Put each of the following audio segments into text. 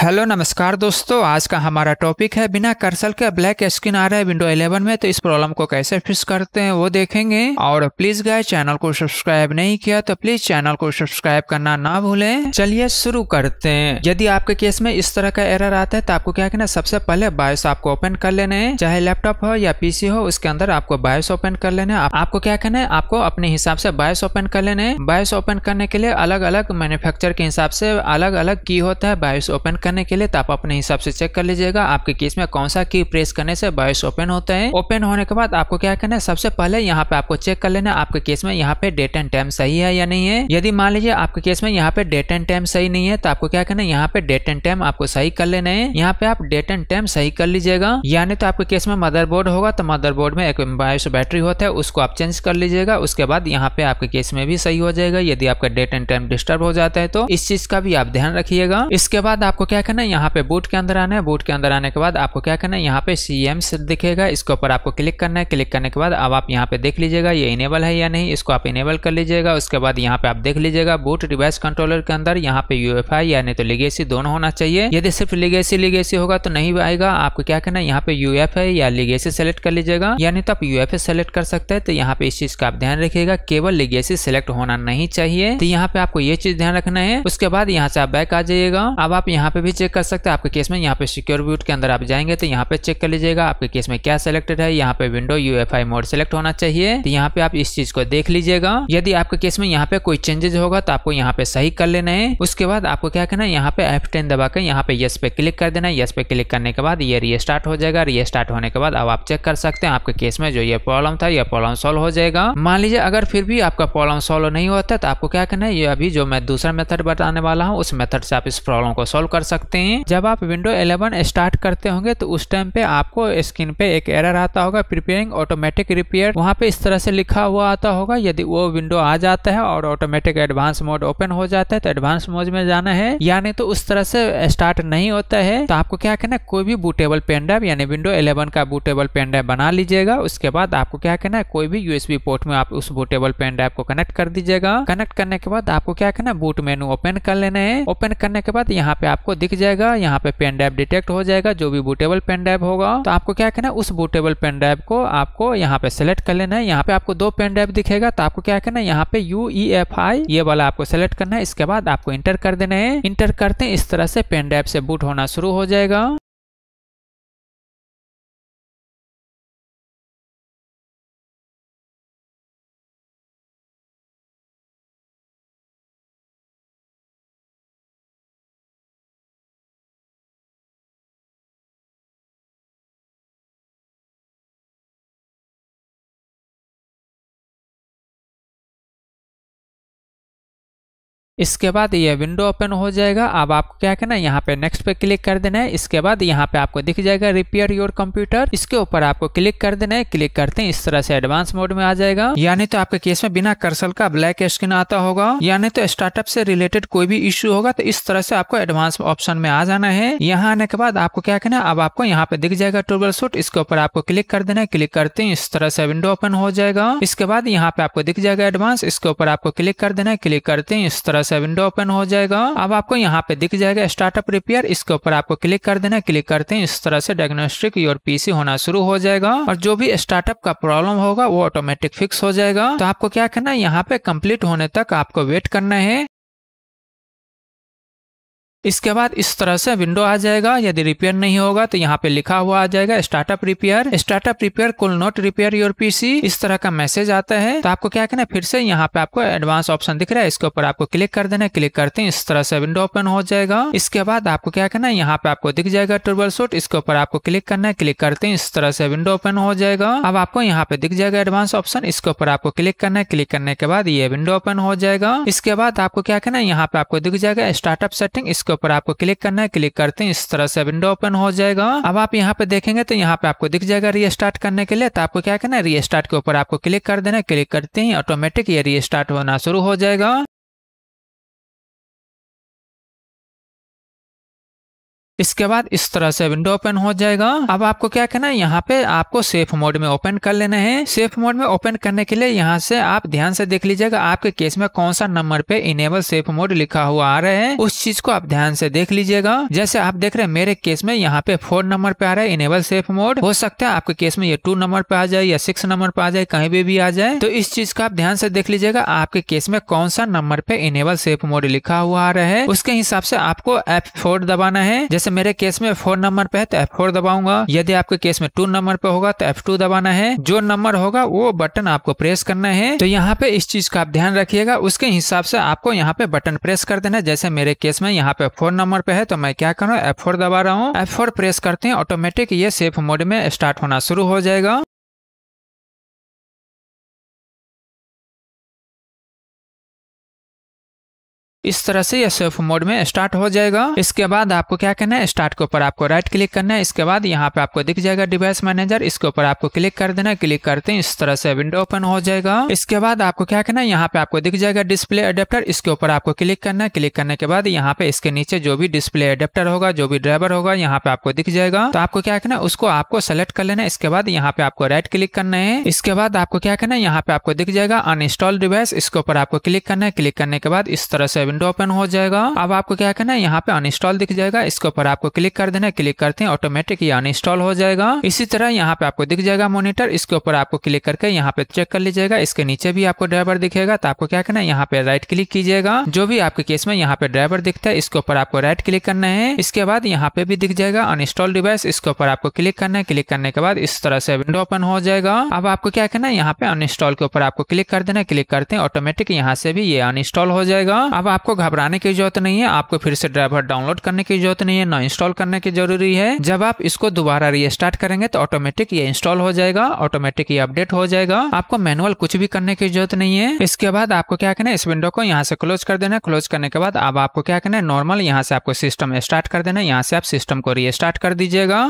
hello नमस्कार दोस्तों आज का हमारा टॉपिक है बिना कर्सल के ब्लैक स्क्रीन आ रहा है विंडो 11 में तो इस प्रॉब्लम को कैसे फिक्स करते हैं वो देखेंगे और प्लीज गाय चैनल को सब्सक्राइब नहीं किया तो प्लीज चैनल को सब्सक्राइब करना ना भूलें चलिए शुरू करते हैं यदि आपके केस में इस तरह का एरर आता है तो आपको क्या कहना सबसे पहले बायोस आपको ओपन कर लेने चाहे लैपटॉप हो या पीसी हो उसके अंदर आपको बायोस ओपन कर लेने आपको क्या कहना है आपको अपने हिसाब से बायोस ओपन कर लेने बायोस ओपन करने के लिए अलग अलग मैन्युफेक्चर के हिसाब से अलग अलग की होता है बायोस ओपन करने के लिए तो आप अपने हिसाब से चेक कर लीजिएगा आपके केस में कौन सा की प्रेस करने से बायोस ओपन होता है ओपन होने के बाद आपको क्या करना है सबसे पहले यहाँ पे आपको चेक कर लेना आपके केस में यहाँ पे डेट एंड टाइम सही है या नहीं है यदि मान लीजिए आपके केस में यहाँ पे डेट एंड टाइम सही नहीं है तो आपको क्या करना है यहाँ पे डेट एंड टाइम आपको सही कर लेना है यहाँ पे आप डेट एंड टाइम सही कर लीजिएगा यानी तो आपके केस में मदरबोर्ड होगा तो मदरबोर्ड में एक बायोस बैटरी होता है उसको आप चेंज कर लीजिएगा उसके बाद यहाँ पे आपके केस में भी सही हो जाएगा यदि आपका डेट एंड टाइम डिस्टर्ब हो जाता है तो इस चीज का भी आप ध्यान रखिएगा इसके बाद आपको क्या क्या करना है यहाँ पे बूट के अंदर आना है बूट के अंदर आने के बाद आपको क्या करना है यहाँ पे सी एम दिखेगा इसके ऊपर आपको क्लिक करना है क्लिक करने के बाद अब आप यहाँ पे देख लीजिएगा ये इनेबल है या नहीं इसको आप इनेबल कर लीजिएगा उसके बाद यहाँ पे आप देख लीजिएगा बूट डिवाइस कंट्रोलर के अंदर यहाँ पे यू यानी तो लिगेसी दोनों होना चाहिए यदि सिर्फ लिगेसी लिगेसी होगा तो नहीं आएगा आपको क्या करना है यहाँ पे यू या लिगेसी सेलेक्ट कर लीजिएगा यानी तो आप यू सेलेक्ट कर सकते हैं तो यहाँ पे इस चीज का आप ध्यान रखिएगा केवल लिगेसी सेलेक्ट होना नहीं चाहिए तो यहाँ पे आपको ये चीज ध्यान रखना है उसके बाद यहाँ से आप बैक आ जाइएगा अब आप यहाँ पे भी चेक कर सकते हैं आपके केस में यहाँ पे सिक्योर बूट के अंदर आप जाएंगे तो यहाँ पे चेक कर लीजिएगा आपके केस में क्या सिलेक्टेड है यहाँ पे विंडो यू मोड सेलेक्ट होना चाहिए तो यहाँ पे आप इस चीज को देख लीजिएगा यदि आपके केस में यहाँ पे कोई चेंजेस होगा तो आपको यहाँ पे सही कर लेना है उसके बाद आपको क्या करना है यहाँ पे एफ टेन दबा के यहाँ पे यस पे क्लिक कर देना है यस पे क्लिक करने के बाद ये रीस्टार्ट हो जाएगा रीस्टार्ट होने के बाद अब आप चेक कर सकते हैं आपके केस में जो ये प्रॉब्लम था यह प्रॉब्लम सोल्व हो जाएगा मान लीजिए अगर फिर भी आपका प्रॉब्लम सोल्व नहीं होता तो आपको क्या करना है ये अभी जो मैं दूसरा मेथड बताने वाला हूँ उस मेथड से आप इस प्रॉब्लम को सोल्व कर सकते सकते हैं जब आप विंडो 11 स्टार्ट करते होंगे तो उस टाइम पे आपको स्क्रीन पे एक एरर आता होगा प्रिपेयरिंग ऑटोमेटिक रिपेयर वहाँ पे इस तरह से लिखा हुआ आता होगा यदि वो विंडो आ जाता है और ऑटोमेटिक एडवांस मोड ओपन हो जाता है तो एडवांस मोड में जाना है या नहीं तो उस तरह से स्टार्ट नहीं होता है तो आपको क्या कहना है कोई भी बुटेबल पेन ड्राइव यानी विंडो इलेवन का बूटेबल पेन ड्राइव बना लीजिएगा उसके बाद आपको क्या कहना है कोई भी यूएसबी पोर्ट में आप उस बूटेबल पेन ड्राइव को कनेक्ट कर दीजिएगा कनेक्ट करने के बाद आपको क्या कहना बूट मेनू ओपन कर लेना है ओपन करने के बाद यहाँ पे आपको दिख दिख जाएगा यहाँ पे पेन ड्राइव डिटेक्ट हो जाएगा जो भी बुटेबल पेन ड्राइव होगा तो आपको क्या करना है उस बुटेबल पेन ड्राइव को आपको यहाँ पे सेलेक्ट कर लेना है यहाँ पे आपको दो पेन ड्राइव दिखेगा तो आपको क्या करना है यहाँ पे यू ई एफ आई ये वाला आपको सेलेक्ट करना है इसके बाद आपको इंटर कर देना है इंटर करते हैं इस तरह से पेन ड्राइव से बूट होना शुरू हो जाएगा इसके बाद ये विंडो ओपन हो जाएगा अब आपको क्या करना है यहाँ पे नेक्स्ट पे क्लिक कर देना है इसके बाद यहाँ पे आपको दिख जाएगा रिपेयर योर कंप्यूटर इसके ऊपर आपको क्लिक कर देना है क्लिक करते हैं इस तरह से एडवांस मोड में आ जाएगा यानी तो आपके केस में बिना कर्सल का ब्लैक स्क्रीन आता होगा यानी तो स्टार्टअप से रिलेटेड कोई भी इश्यू होगा तो इस तरह से आपको एडवांस ऑप्शन में आ जाना है यहाँ आने के बाद आपको क्या करना है अब आपको यहाँ पे दिख जाएगा ट्रबल सूट इसके ऊपर आपको क्लिक कर देना है क्लिक करते हैं इस तरह से विंडो ओपन हो जाएगा इसके बाद यहाँ पे आपको दिख जाएगा एडवांस इसके ऊपर आपको क्लिक कर देना है क्लिक करते हैं इस तरह सा विंडो ओपन हो जाएगा अब आपको यहाँ पे दिख जाएगा स्टार्टअप रिपेयर इसके ऊपर आपको क्लिक कर देना क्लिक करते हैं इस तरह से डायग्नोस्टिक योर पीसी होना शुरू हो जाएगा और जो भी स्टार्टअप का प्रॉब्लम होगा वो ऑटोमेटिक फिक्स हो जाएगा तो आपको क्या करना है यहाँ पे कम्प्लीट होने तक आपको वेट करना है इसके बाद इस तरह से विंडो आ जाएगा यदि रिपेयर नहीं होगा तो यहाँ पे लिखा हुआ आ जाएगा startup repair startup repair could not repair your PC इस तरह का मैसेज आता है तो आपको क्या करना है फिर से यहाँ पे आपको एडवांस ऑप्शन दिख रहा है इसके ऊपर आपको क्लिक कर देना क्लिक करते हैं इस तरह से विंडो ओपन हो जाएगा इसके बाद आपको क्या करना है यहाँ पे आपको दिख जाएगा ट्रिबल सूट इसके ऊपर आपको क्लिक करना है क्लिक करते हैं इस तरह से विंडो ओपन हो जाएगा अब आपको यहाँ पे दिख जाएगा एडवांस ऑप्शन इसके ऊपर आपको क्लिक करना है क्लिक करने के बाद ये विंडो ओपन हो जाएगा इसके बाद आपको क्या करना है यहाँ पे आपको दिख जाएगा स्टार्टअप सेटिंग इसके ऊपर आपको क्लिक करना है क्लिक करते हैं इस तरह से विंडो ओपन हो जाएगा अब आप यहाँ पे देखेंगे तो यहाँ पे आपको दिख जाएगा रीस्टार्ट करने के लिए तो आपको क्या करना है रीस्टार्ट के ऊपर आपको क्लिक कर देना क्लिक करते ही ऑटोमेटिक ये रीस्टार्ट होना शुरू हो जाएगा इसके बाद इस तरह से विंडो ओपन हो जाएगा अब आपको क्या करना है यहाँ पे आपको सेफ मोड में ओपन कर लेना है सेफ मोड में ओपन करने के लिए यहाँ से आप ध्यान से देख लीजिएगा आपके केस में कौन सा नंबर पे इनेबल सेफ मोड लिखा हुआ आ रहा है उस चीज को आप ध्यान से देख लीजिएगा जैसे आप देख रहे हैं मेरे केस में यहाँ पे फोर नंबर पे आ रहा है इनेबल सेफ मोड हो सकता है आपके केस में ये टू नंबर पे आ जाए या सिक्स नंबर पे आ जाए कहीं भी, भी आ जाए तो इस चीज का आप ध्यान से देख लीजिएगा आपके केस में कौन सा नंबर पे इनेबल सेफ मोड लिखा हुआ आ रहा है उसके हिसाब से आपको एफ फोर दबाना है जैसे जैसे मेरे केस में फोर नंबर पे है तो एफ फोर दबाऊंगा यदि आपके केस में टू नंबर पे होगा तो एफ टू दबाना है जो नंबर होगा वो बटन आपको प्रेस करना है तो यहाँ पे इस चीज का आप ध्यान रखिएगा उसके हिसाब से आपको यहाँ पे बटन प्रेस कर देना जैसे मेरे केस में यहाँ पे फोर नंबर पे है तो मैं क्या करूँ एफ फोर दबा रहा हूँ एफ फोर प्रेस करते हैं ऑटोमेटिक ये सेफ मोड में स्टार्ट होना शुरू हो जाएगा इस तरह से यह सेफ मोड में स्टार्ट हो जाएगा इसके बाद आपको क्या करना है स्टार्ट के ऊपर आपको राइट क्लिक करना है इसके बाद यहाँ पे आपको दिख जाएगा डिवाइस मैनेजर इसके ऊपर आपको क्लिक कर देना है क्लिक करते हैं इस तरह से विंडो ओपन हो जाएगा इसके बाद आपको क्या करना है यहाँ पे आपको दिख जाएगा डिस्प्ले अडेप्टर इसके ऊपर आपको क्लिक करना है क्लिक करने के बाद यहाँ पे इसके नीचे जो भी डिस्प्ले अडेप्टर होगा जो भी ड्राइवर होगा यहाँ पे आपको दिख जाएगा तो आपको क्या करना है उसको आपको सेलेक्ट कर लेना है इसके बाद यहाँ पे आपको राइट क्लिक करना है इसके बाद आपको क्या करना है यहाँ पे आपको दिख जाएगा अनइंस्टॉल डिवाइस इसके ऊपर आपको क्लिक करना है क्लिक करने के बाद इस तरह से विंडो ओपन हो जाएगा अब आपको क्या करना है यहाँ पे अनइंस्टॉल दिख जाएगा इसके ऊपर आपको क्लिक कर देना है क्लिक करते हैं ऑटोमेटिक ये अनइंस्टॉल हो जाएगा इसी तरह यहाँ पे आपको दिख जाएगा मोनिटर इसके ऊपर आपको क्लिक करके यहाँ पे चेक कर लीजिएगा इसके नीचे भी आपको ड्राइवर दिखेगा तो आपको क्या करना है यहाँ पे राइट क्लिक कीजिएगा जो भी आपके केस में यहाँ पे ड्राइवर दिखता है इसके ऊपर आपको राइट क्लिक करना है इसके बाद यहाँ पे भी दिख जाएगा अनइंस्टॉल डिवाइस इसके ऊपर आपको क्लिक करना है क्लिक करने के बाद इस तरह से विंडो ओपन हो जाएगा अब आपको क्या करना है यहाँ पे अनइंस्टॉल के ऊपर आपको क्लिक कर देना है क्लिक करते हैं ऑटोमेटिक यहाँ से भी ये अनइंस्टॉल हो जाएगा अब आपको आपको घबराने की जरूरत नहीं है आपको फिर से ड्राइवर डाउनलोड करने की जरूरत नहीं है ना इंस्टॉल करने की जरूरी है जब आप इसको दोबारा रिस्टार्ट करेंगे तो ऑटोमेटिक ये इंस्टॉल हो जाएगा ऑटोमेटिक ये अपडेट हो जाएगा आपको मैनुअल कुछ भी करने की जरूरत नहीं है इसके बाद आपको क्या करना है इस विंडो को यहाँ से क्लोज कर देना क्लोज करने के बाद अब आपको क्या करना है नॉर्मल यहाँ से आपको सिस्टम स्टार्ट कर देना यहाँ से आप सिस्टम को रिस्टार्ट कर दीजिएगा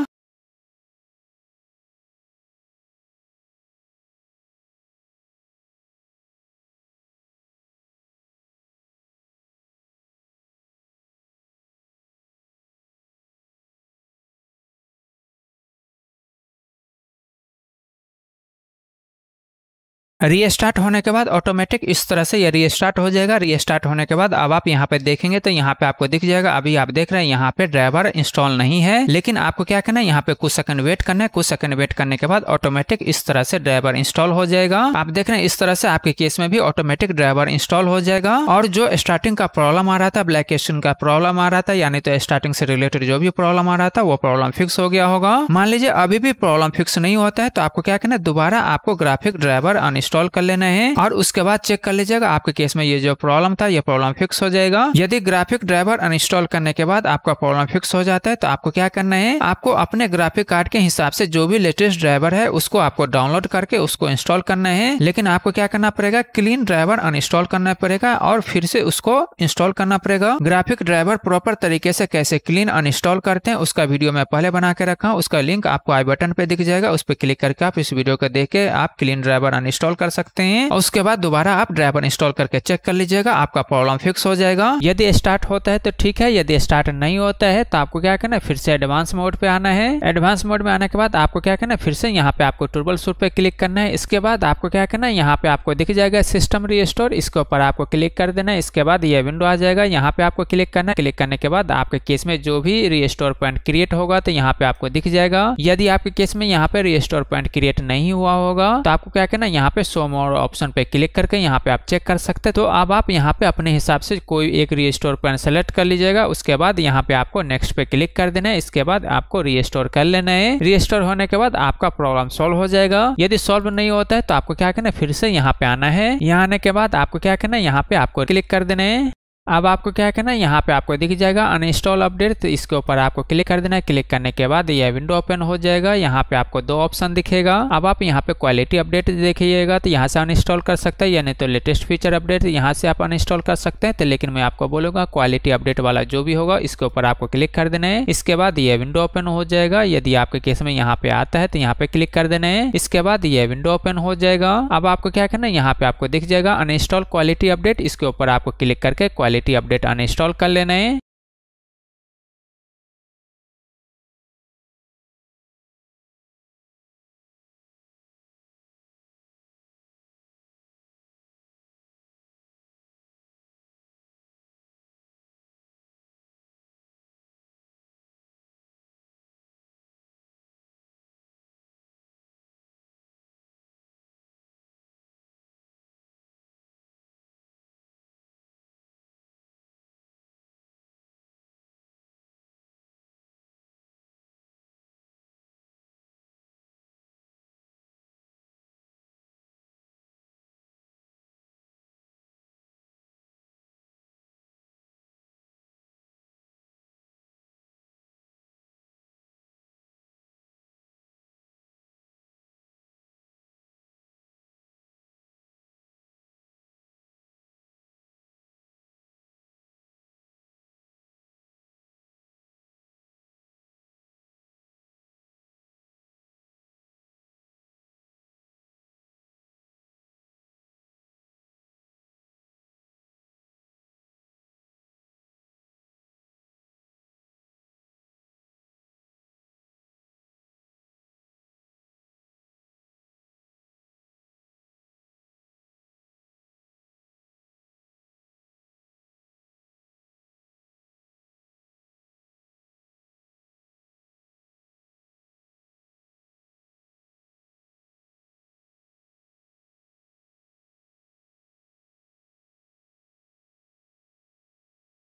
रीस्टार्ट होने के बाद ऑटोमेटिक इस तरह से ये रीस्टार्ट हो जाएगा रीस्टार्ट होने के बाद अब आप यहाँ पे देखेंगे तो यहाँ पे आपको दिख जाएगा अभी आप देख रहे हैं यहाँ पे ड्राइवर इंस्टॉल नहीं है लेकिन आपको क्या करना है यहाँ पे कुछ सेकंड वेट करना है कुछ सेकंड वेट करने के बाद ऑटोमेटिक इस तरह से ड्राइवर इंस्टॉल हो जाएगा आप देख रहे हैं इस तरह से आपके केस में भी ऑटोमेटिक ड्राइवर इंस्टॉल हो जाएगा और जो स्टार्टिंग का प्रॉब्लम आ रहा था ब्लैक स्क्रीन का प्रॉब्लम आ रहा था यानी तो स्टार्टिंग से रिलेटेड जो भी प्रॉब्लम आ रहा था वो प्रॉब्लम फिक्स हो गया होगा मान लीजिए अभी भी प्रॉब्लम फिक्स नहीं होता है तो आपको क्या करना है दोबारा आपको ग्राफिक ड्राइवर अनस्टॉल इंस्टॉल कर लेना है और उसके बाद चेक कर लीजिएगा आपके केस में ये जो प्रॉब्लम था ये प्रॉब्लम फिक्स हो जाएगा यदि ग्राफिक ड्राइवर अनइंस्टॉल करने के बाद आपका प्रॉब्लम फिक्स हो जाता है तो आपको क्या करना है आपको अपने ग्राफिक कार्ड के हिसाब से जो भी लेटेस्ट ड्राइवर है उसको आपको डाउनलोड करके उसको इंस्टॉल करना है लेकिन आपको क्या करना पड़ेगा क्लीन ड्राइवर अनइंस्टॉल करना पड़ेगा और फिर से उसको इंस्टॉल करना पड़ेगा ग्राफिक ड्राइवर प्रॉपर तरीके से कैसे क्लीन अनइंस्टॉल करते हैं उसका वीडियो मैं पहले बना के रखा हूँ उसका लिंक आपको आई बटन पे दिख जाएगा उस पर क्लिक करके आप इस वीडियो को देख के आप क्लीन ड्राइवर अनइंस्टॉल कर सकते हैं और उसके बाद दोबारा आप ड्राइवर इंस्टॉल करके चेक कर लीजिएगा आपका प्रॉब्लम फिक्स हो जाएगा यदि स्टार्ट होता है तो ठीक है यदि स्टार्ट नहीं होता है तो आपको क्या करना है फिर से एडवांस मोड पे आना है एडवांस मोड में आने के बाद आपको क्या करना है फिर से यहाँ पे आपको ट्रबल सूट पे क्लिक करना है इसके बाद आपको क्या करना है यहाँ पे आपको दिख जाएगा सिस्टम रिस्टोर इसके ऊपर आपको क्लिक कर देना है इसके बाद ये विंडो आ जाएगा यहाँ पे आपको क्लिक करना है क्लिक करने के बाद आपके केस में जो भी रिस्टोर पॉइंट क्रिएट होगा तो यहाँ पे आपको दिख जाएगा यदि आपके केस में यहाँ पे रिस्टोर पॉइंट क्रिएट नहीं हुआ होगा तो आपको क्या करना है यहाँ पे सो मोर ऑप्शन पे क्लिक करके यहाँ पे आप चेक कर सकते हैं तो अब आप यहाँ पे अपने हिसाब से कोई एक रीस्टोर पैन सेलेक्ट कर लीजिएगा उसके बाद यहाँ पे आपको नेक्स्ट पे क्लिक कर देना है इसके बाद आपको रीस्टोर कर लेना है रीस्टोर होने के बाद आपका प्रॉब्लम सॉल्व हो जाएगा यदि सॉल्व नहीं होता है तो आपको क्या करना है फिर से यहाँ पे आना है यहाँ आने के बाद आपको क्या करना है यहाँ पे आपको क्लिक कर देना है अब आपको क्या करना है यहाँ पे आपको दिख जाएगा अनइंस्टॉल अपडेट तो इसके ऊपर आपको क्लिक कर देना है क्लिक करने के बाद यह विंडो ओपन हो जाएगा यहाँ पे आपको दो ऑप्शन दिखेगा अब आप यहाँ पे क्वालिटी अपडेट देखिएगा तो यहाँ से अनइंस्टॉल कर सकते हैं या नहीं तो लेटेस्ट फीचर अपडेट यहाँ से आप अनइंस्टॉल कर सकते हैं तो लेकिन मैं आपको बोलूँगा क्वालिटी अपडेट वाला जो भी होगा इसके ऊपर आपको क्लिक कर देना है इसके बाद यह विंडो ओपन हो जाएगा यदि आपके केस में यहाँ पे आता है तो यहाँ पे क्लिक कर देना है इसके बाद यह विंडो ओपन हो जाएगा अब आपको क्या करना है यहाँ पे आपको दिख जाएगा अनइंस्टॉल क्वालिटी अपडेट इसके ऊपर आपको क्लिक करके क्वालिटी रियलिटी अपडेट अनइंस्टॉल कर लेना है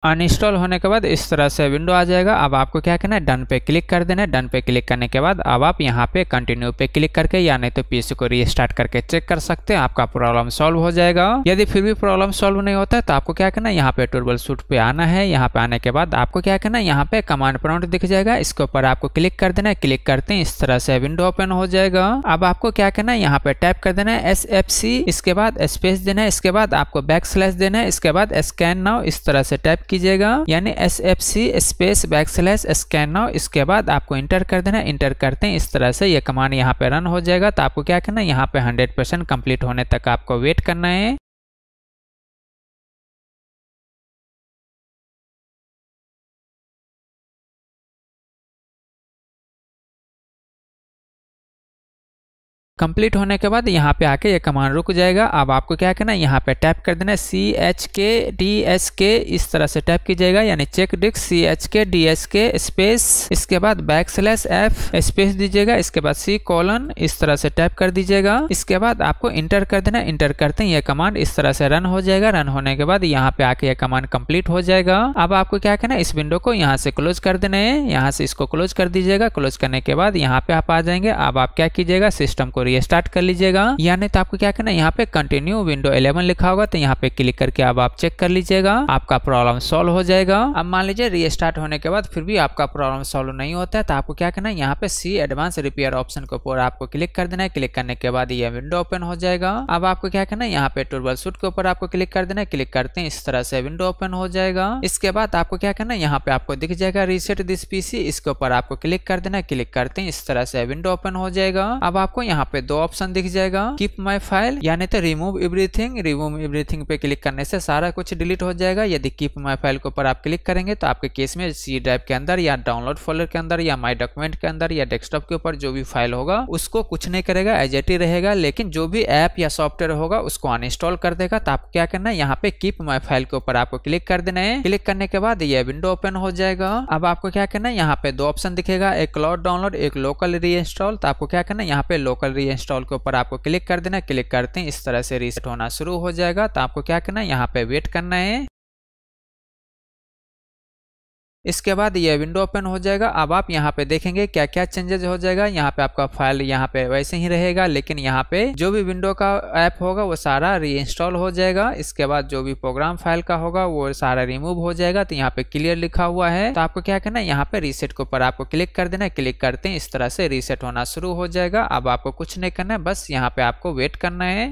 अनइंस्टॉल होने के बाद इस तरह से विंडो आ जाएगा अब आपको क्या करना है डन पे क्लिक कर देना है डन पे क्लिक करने के बाद अब आप यहाँ पे कंटिन्यू पे क्लिक करके या नहीं तो पीसी को रीस्टार्ट करके चेक कर सकते हैं आपका प्रॉब्लम सॉल्व हो जाएगा यदि फिर भी प्रॉब्लम सॉल्व नहीं होता है तो आपको क्या करना है यहाँ पे टूरबल सूट पे आना है यहाँ पे आने के बाद आपको क्या करना है यहाँ पे कमांड प्रॉन्ट दिख जाएगा इसके ऊपर आपको क्लिक कर देना है क्लिक करते हैं इस तरह से विंडो ओपन हो जाएगा अब आपको क्या करना है यहाँ पे टाइप कर देना है एस एफ सी इसके बाद स्पेस देना है इसके बाद आपको बैक स्लैश देना है इसके बाद स्कैन नाउ इस तरह से टाइप कीजिएगा यानी S F C space back slash scan now इसके बाद आपको इंटर कर देना इंटर करते हैं इस तरह से ये कमांड यहाँ पे रन हो जाएगा तो आपको क्या करना है यहाँ पे 100 परसेंट कंप्लीट होने तक आपको वेट करना है कंप्लीट होने के बाद यहाँ पे आके ये कमांड रुक जाएगा अब आपको क्या करना है यहाँ पे टैप कर देना है C H K D S K इस तरह से टैप कीजिएगा यानी check disk C H K D S K space इसके बाद बैक स्लैश एफ स्पेस दीजिएगा इसके बाद सी कॉलन इस तरह से टैप कर दीजिएगा इसके बाद आपको इंटर कर देना इंटर करते हैं ये कमांड इस तरह से रन हो जाएगा रन होने के बाद यहाँ पे आके ये कमांड कंप्लीट हो जाएगा अब आपको क्या करना है इस विंडो को यहाँ से क्लोज कर देना है यहाँ से इसको क्लोज कर दीजिएगा क्लोज करने के बाद यहाँ पे आप आ जाएंगे अब आप क्या कीजिएगा सिस्टम को रिस्टार्ट कर लीजिएगा या नहीं तो आपको क्या करना है यहाँ पे कंटिन्यू विंडो इलेवन लिखा होगा तो यहाँ पे क्लिक करके अब आप चेक कर लीजिएगा आपका प्रॉब्लम सोल्व हो जाएगा अब मान लीजिए रिस्टार्ट होने के बाद फिर भी आपका प्रॉब्लम सोल्व नहीं होता है तो आपको क्या करना है यहाँ पे सी एडवांस रिपेयर ऑप्शन के ऊपर आपको क्लिक कर देना है क्लिक करने के बाद ये विंडो ओपन हो जाएगा अब आपको क्या करना है यहाँ पे टूरबल सूट के ऊपर आपको क्लिक कर देना है क्लिक करते हैं इस तरह से विंडो ओपन हो जाएगा इसके बाद आपको क्या करना है यहाँ पे आपको दिख जाएगा रिसेट दिस पीसी इसके ऊपर आपको क्लिक कर देना है क्लिक करते हैं इस तरह से विंडो ओपन हो जाएगा अब आपको यहाँ पे पे दो ऑप्शन दिख जाएगा कीप माई फाइल यानी तो रिमूव एवरीथिंग रिमूव एवरीथिंग पे क्लिक करने से सारा कुछ डिलीट हो जाएगा यदि कीप माई फाइल के ऊपर आप क्लिक करेंगे तो आपके केस में सी ड्राइव के अंदर या डाउनलोड फोल्डर के अंदर या माई डॉक्यूमेंट के अंदर या डेस्कटॉप के ऊपर जो भी फाइल होगा उसको कुछ नहीं करेगा एजेटी रहेगा लेकिन जो भी ऐप या सॉफ्टवेयर होगा उसको अनइंस्टॉल कर देगा तो आप क्या करना है यहाँ पे कीप माई फाइल के ऊपर आपको क्लिक कर देना है क्लिक करने के बाद यह विंडो ओपन हो जाएगा अब आपको क्या करना है यहाँ पे दो ऑप्शन दिखेगा एक क्लाउड डाउनलोड एक लोकल रीइंस्टॉल तो आपको क्या करना है यहाँ पे लोकल री इंस्टॉल के ऊपर आपको क्लिक कर देना क्लिक करते हैं इस तरह से रीसेट होना शुरू हो जाएगा तो आपको क्या करना है यहाँ पे वेट करना है इसके बाद ये विंडो ओपन हो जाएगा अब आप यहाँ पे देखेंगे क्या क्या चेंजेस हो जाएगा यहाँ पे आपका फाइल यहाँ पे वैसे ही रहेगा लेकिन यहाँ पे जो भी विंडो का ऐप होगा वो सारा रीइंस्टॉल हो जाएगा इसके बाद जो भी प्रोग्राम फाइल का होगा वो सारा रिमूव हो जाएगा तो यहाँ पे क्लियर लिखा हुआ है तो आपको क्या करना है यहाँ पे रीसेट के ऊपर आपको क्लिक कर देना क्लिक करते हैं इस तरह से रीसेट होना शुरू हो जाएगा अब आपको कुछ नहीं करना है बस यहाँ पे आपको वेट करना है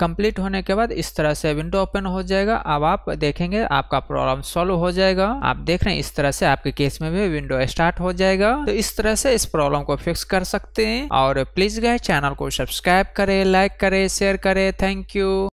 कंप्लीट होने के बाद इस तरह से विंडो ओपन हो जाएगा अब आप देखेंगे आपका प्रॉब्लम सॉल्व हो जाएगा आप देख रहे हैं इस तरह से आपके केस में भी विंडो स्टार्ट हो जाएगा तो इस तरह से इस प्रॉब्लम को फिक्स कर सकते हैं और प्लीज गए चैनल को सब्सक्राइब करें लाइक करें शेयर करें थैंक यू